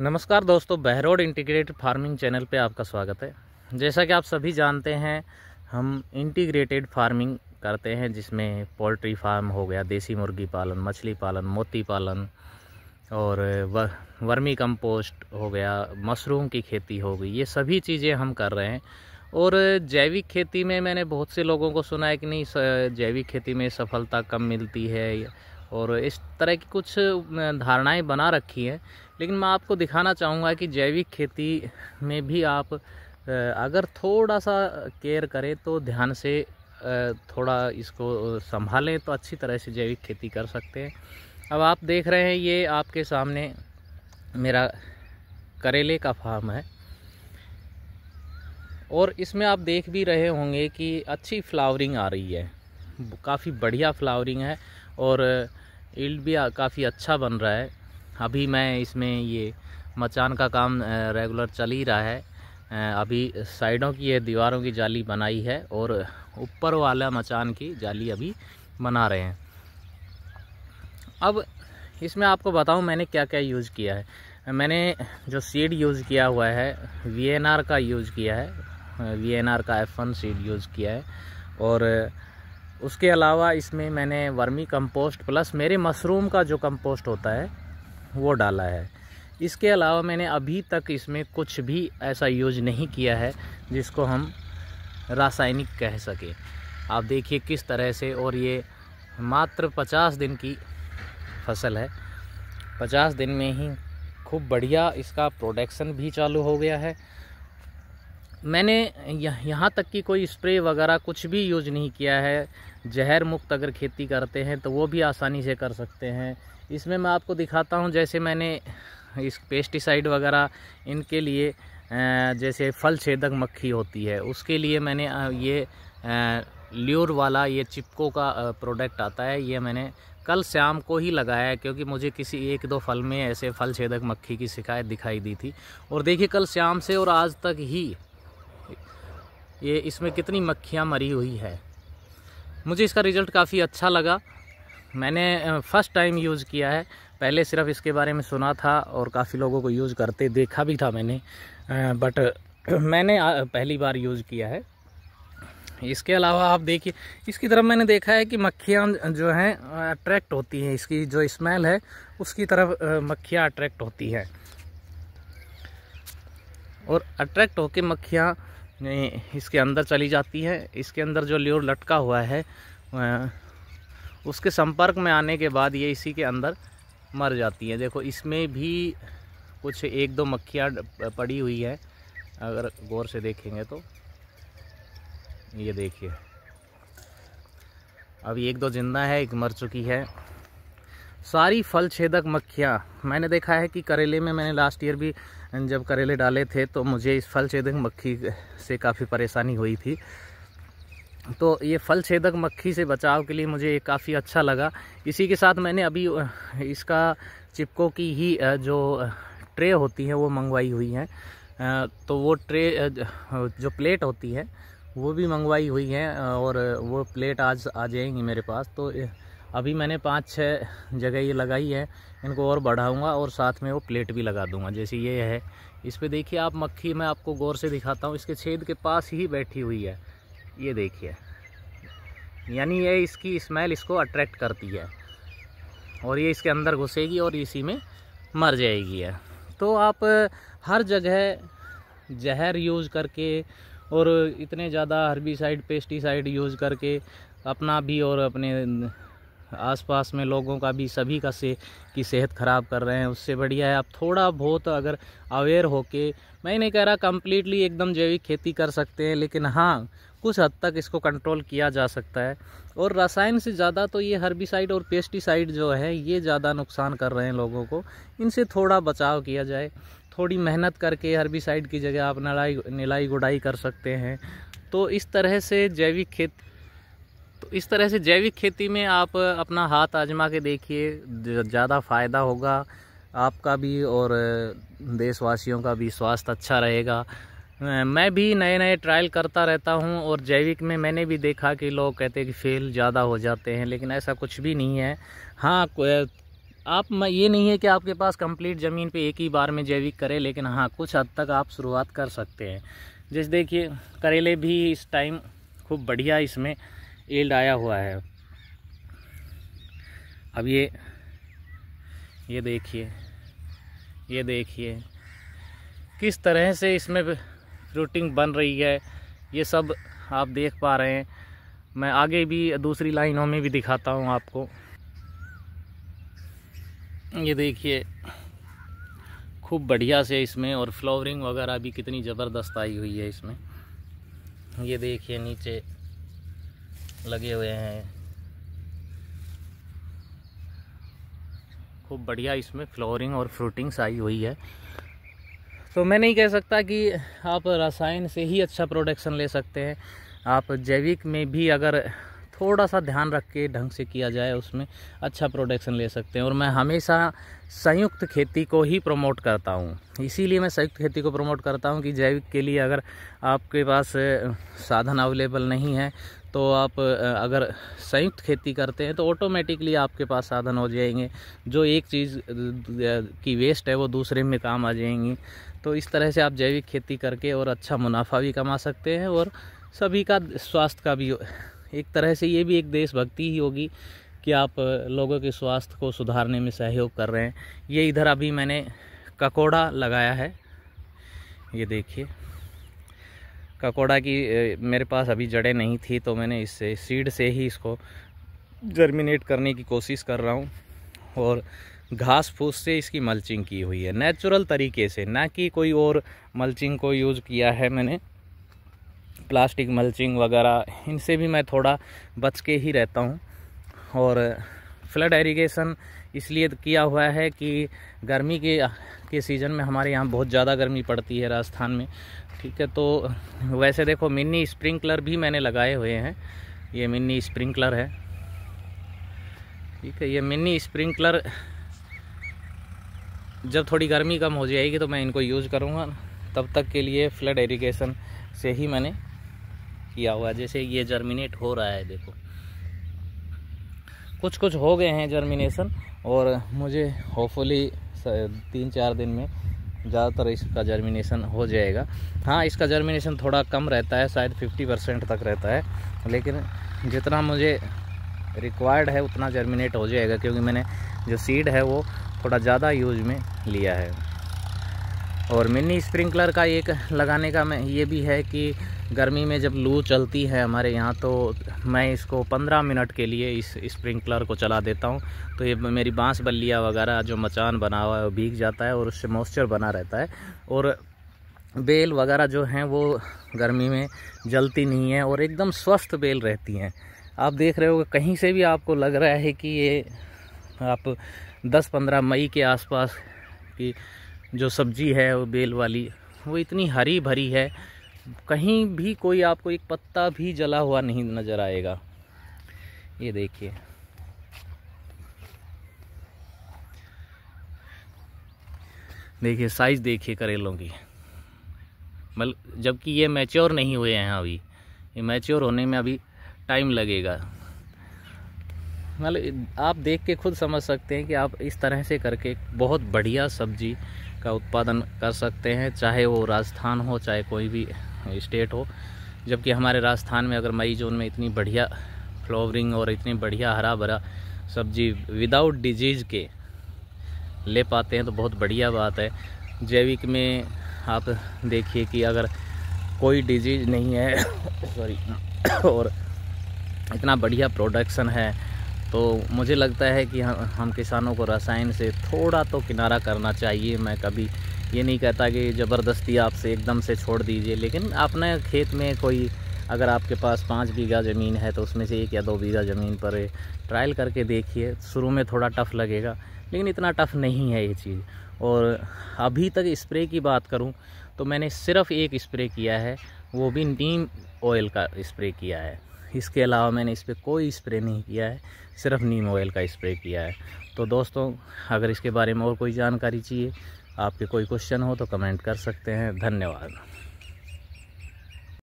नमस्कार दोस्तों Behror integrated farming channel पे आपका स्वागत है जैसा कि आप सभी जानते हैं हम इंटीग्रेटेड फार्मिंग करते हैं जिसमें पोल्ट्री फार्म हो गया देसी मुर्गी पालन मछली पालन मोती पालन और वर्मी कंपोस्ट हो गया मशरूम की खेती हो गई ये सभी चीज़ें हम कर रहे हैं और जैविक खेती में मैंने बहुत से लोगों को सुना है कि नहीं जैविक खेती में सफलता कम मिलती है और इस तरह की कुछ धारणाएं बना रखी हैं लेकिन मैं आपको दिखाना चाहूँगा कि जैविक खेती में भी आप अगर थोड़ा सा केयर करें तो ध्यान से थोड़ा इसको संभालें तो अच्छी तरह से जैविक खेती कर सकते हैं अब आप देख रहे हैं ये आपके सामने मेरा करेले का फार्म है और इसमें आप देख भी रहे होंगे कि अच्छी फ्लावरिंग आ रही है काफ़ी बढ़िया फ्लावरिंग है और इल्ड भी काफ़ी अच्छा बन रहा है अभी मैं इसमें ये मचान का काम रेगुलर चल ही रहा है अभी साइडों की ये दीवारों की जाली बनाई है और ऊपर वाला मचान की जाली अभी बना रहे हैं अब इसमें आपको बताऊं मैंने क्या क्या यूज़ किया है मैंने जो सीड यूज़ किया हुआ है वी का यूज़ किया है वी का एफ सीड यूज़ किया है और उसके अलावा इसमें मैंने वर्मी कंपोस्ट प्लस मेरे मशरूम का जो कंपोस्ट होता है वो डाला है इसके अलावा मैंने अभी तक इसमें कुछ भी ऐसा यूज नहीं किया है जिसको हम रासायनिक कह सकें आप देखिए किस तरह से और ये मात्र पचास दिन की फसल है पचास दिन में ही खूब बढ़िया इसका प्रोडक्शन भी चालू हो गया है मैंने यहाँ तक कि कोई स्प्रे वगैरह कुछ भी यूज नहीं किया है जहर मुक्त अगर खेती करते हैं तो वो भी आसानी से कर सकते हैं इसमें मैं आपको दिखाता हूँ जैसे मैंने इस पेस्टिसाइड वगैरह इनके लिए जैसे फल छेदक मक्खी होती है उसके लिए मैंने ये ल्यूर वाला ये चिपको का प्रोडक्ट आता है ये मैंने कल शाम को ही लगाया है क्योंकि मुझे किसी एक दो फल में ऐसे फल छेदक मक्खी की शिकायत दिखाई दी थी और देखिए कल शाम से और आज तक ही ये इसमें कितनी मक्खियाँ मरी हुई है मुझे इसका रिज़ल्ट काफ़ी अच्छा लगा मैंने फ़र्स्ट टाइम यूज़ किया है पहले सिर्फ इसके बारे में सुना था और काफ़ी लोगों को यूज़ करते देखा भी था मैंने बट मैंने पहली बार यूज़ किया है इसके अलावा आप देखिए इसकी तरफ मैंने देखा है कि मक्खियाँ जो हैं अट्रैक्ट होती हैं इसकी जो स्मेल है उसकी तरफ मक्खियाँ अट्रैक्ट होती हैं और अट्रैक्ट होकर मक्खियाँ इसके अंदर चली जाती है इसके अंदर जो ल्योर लटका हुआ है उसके संपर्क में आने के बाद ये इसी के अंदर मर जाती है देखो इसमें भी कुछ एक दो मक्खियाँ पड़ी हुई हैं अगर गौर से देखेंगे तो ये देखिए अब एक दो जिंदा है एक मर चुकी है सारी फल छेदक मक्खियाँ मैंने देखा है कि करेले में मैंने लास्ट ईयर भी जब करेले डाले थे तो मुझे इस फल छेदक मक्खी से काफ़ी परेशानी हुई थी तो ये फल छेदक मक्खी से बचाव के लिए मुझे काफ़ी अच्छा लगा इसी के साथ मैंने अभी इसका चिपको की ही जो ट्रे होती है वो मंगवाई हुई है तो वो ट्रे जो प्लेट होती है वो भी मंगवाई हुई है और वो प्लेट आज आ जाएंगी मेरे पास तो अभी मैंने पाँच छः जगह ये लगाई है इनको और बढ़ाऊँगा और साथ में वो प्लेट भी लगा दूँगा जैसे ये है इस पर देखिए आप मक्खी मैं आपको गौर से दिखाता हूँ इसके छेद के पास ही बैठी हुई है ये देखिए यानी ये इसकी स्मेल इसको अट्रैक्ट करती है और ये इसके अंदर घुसेगी और इसी में मर जाएगी है तो आप हर जगह जहर यूज़ करके और इतने ज़्यादा हर्बिसाइड पेस्टिसाइड यूज़ करके अपना भी और अपने आसपास में लोगों का भी सभी का से की सेहत ख़राब कर रहे हैं उससे बढ़िया है आप थोड़ा बहुत अगर अवेयर हो के मैं नहीं कह रहा कम्प्लीटली एकदम जैविक खेती कर सकते हैं लेकिन हाँ कुछ हद तक इसको कंट्रोल किया जा सकता है और रसायन से ज़्यादा तो ये हर्बिसाइड और पेस्टिसाइड जो है ये ज़्यादा नुकसान कर रहे हैं लोगों को इनसे थोड़ा बचाव किया जाए थोड़ी मेहनत करके हर्बिसाइड की जगह आप नलाई निलाई गुडाई कर सकते हैं तो इस तरह से जैविक खेती तो इस तरह से जैविक खेती में आप अपना हाथ आजमा के देखिए ज़्यादा फ़ायदा होगा आपका भी और देशवासियों का भी स्वास्थ्य अच्छा रहेगा मैं भी नए नए ट्रायल करता रहता हूं और जैविक में मैंने भी देखा कि लोग कहते हैं कि फेल ज़्यादा हो जाते हैं लेकिन ऐसा कुछ भी नहीं है हाँ आप ये नहीं है कि आपके पास कंप्लीट ज़मीन पे एक ही बार में जैविक करें लेकिन हाँ कुछ हद तक आप शुरुआत कर सकते हैं जैसे देखिए करेले भी इस टाइम खूब बढ़िया इसमें एल्ड आया हुआ है अब ये ये देखिए ये देखिए किस तरह से इसमें फ्रूटिंग बन रही है ये सब आप देख पा रहे हैं मैं आगे भी दूसरी लाइनों में भी दिखाता हूँ आपको ये देखिए खूब बढ़िया से इसमें और फ्लावरिंग वगैरह भी कितनी ज़बरदस्त आई हुई है इसमें ये देखिए नीचे लगे हुए हैं खूब बढ़िया इसमें फ्लोरिंग और फ्रूटिंग्स आई हुई है तो मैं नहीं कह सकता कि आप रसायन से ही अच्छा प्रोडक्शन ले सकते हैं आप जैविक में भी अगर थोड़ा सा ध्यान रख के ढंग से किया जाए उसमें अच्छा प्रोडक्शन ले सकते हैं और मैं हमेशा संयुक्त खेती को ही प्रमोट करता हूँ इसीलिए मैं संयुक्त खेती को प्रमोट करता हूँ कि जैविक के लिए अगर आपके पास साधन अवेलेबल नहीं है तो आप अगर संयुक्त खेती करते हैं तो ऑटोमेटिकली आपके पास साधन हो जाएंगे जो एक चीज़ की वेस्ट है वो दूसरे में काम आ जाएंगी तो इस तरह से आप जैविक खेती करके और अच्छा मुनाफा भी कमा सकते हैं और सभी का स्वास्थ्य का भी एक तरह से ये भी एक देशभक्ति ही होगी कि आप लोगों के स्वास्थ्य को सुधारने में सहयोग कर रहे हैं ये इधर अभी मैंने ककोड़ा लगाया है ये देखिए ककोड़ा की मेरे पास अभी जड़ें नहीं थी तो मैंने इससे सीड से ही इसको जर्मिनेट करने की कोशिश कर रहा हूँ और घास फूस से इसकी मल्चिंग की हुई है नेचुरल तरीके से ना कि कोई और मल्चिंग को यूज़ किया है मैंने प्लास्टिक मल्चिंग वगैरह इनसे भी मैं थोड़ा बच के ही रहता हूँ और फ्लड एरिगेशन इसलिए किया हुआ है कि गर्मी के के सीज़न में हमारे यहाँ बहुत ज़्यादा गर्मी पड़ती है राजस्थान में ठीक है तो वैसे देखो मिनी स्प्रिंकलर भी मैंने लगाए हुए हैं ये मिनी स्प्रिंकलर है ठीक है ये मिनी स्प्रिंकलर जब थोड़ी गर्मी कम हो जाएगी तो मैं इनको यूज़ करूँगा तब तक के लिए फ्लड इरीगेशन से ही मैंने किया हुआ जैसे ये जर्मिनेट हो रहा है देखो कुछ कुछ हो गए हैं जर्मिनेशन और मुझे होपफुली तीन चार दिन में ज़्यादातर इसका जर्मिनेशन हो जाएगा हाँ इसका जर्मिनेशन थोड़ा कम रहता है शायद 50 परसेंट तक रहता है लेकिन जितना मुझे रिक्वायर्ड है उतना जर्मिनेट हो जाएगा क्योंकि मैंने जो सीड है वो थोड़ा ज़्यादा यूज में लिया है और मिनी स्प्रिंकलर का एक लगाने का मैं ये भी है कि गर्मी में जब लू चलती है हमारे यहाँ तो मैं इसको 15 मिनट के लिए इस स्प्रिंकलर को चला देता हूँ तो ये मेरी बांस बल्लियाँ वगैरह जो मचान बना हुआ है वो भीग जाता है और उससे मॉइस्चर बना रहता है और बेल वगैरह जो हैं वो गर्मी में जलती नहीं है और एकदम स्वस्थ बेल रहती हैं आप देख रहे हो कहीं से भी आपको लग रहा है कि ये आप दस पंद्रह मई के आसपास की जो सब्जी है वो बेल वाली वो इतनी हरी भरी है कहीं भी कोई आपको एक पत्ता भी जला हुआ नहीं नज़र आएगा ये देखिए देखिए साइज़ देखिए करेलों की मतलब जबकि ये मैच्योर नहीं हुए हैं अभी ये मैच्योर होने में अभी टाइम लगेगा मतलब आप देख के खुद समझ सकते हैं कि आप इस तरह से करके बहुत बढ़िया सब्जी का उत्पादन कर सकते हैं चाहे वो राजस्थान हो चाहे कोई भी स्टेट हो जबकि हमारे राजस्थान में अगर मई जून में इतनी बढ़िया फ्लावरिंग और इतनी बढ़िया हरा भरा सब्जी विदाउट डिजीज़ के ले पाते हैं तो बहुत बढ़िया बात है जैविक में आप देखिए कि अगर कोई डिजीज़ नहीं है सॉरी और इतना बढ़िया प्रोडक्शन है तो मुझे लगता है कि हम, हम किसानों को रसायन से थोड़ा तो किनारा करना चाहिए मैं कभी ये नहीं कहता कि ज़बरदस्ती आपसे एकदम से छोड़ दीजिए लेकिन आपने खेत में कोई अगर आपके पास पाँच बीघा ज़मीन है तो उसमें से एक या दो बीघा ज़मीन पर ट्रायल करके देखिए शुरू में थोड़ा टफ़ लगेगा लेकिन इतना टफ़ नहीं है ये चीज़ और अभी तक स्प्रे की बात करूँ तो मैंने सिर्फ एक स्प्रे किया है वो भी नीम ऑयल का स्प्रे किया है इसके अलावा मैंने इस पर कोई स्प्रे नहीं किया है सिर्फ नीम ऑयल का स्प्रे किया है तो दोस्तों अगर इसके बारे में और कोई जानकारी चाहिए आपके कोई क्वेश्चन हो तो कमेंट कर सकते हैं धन्यवाद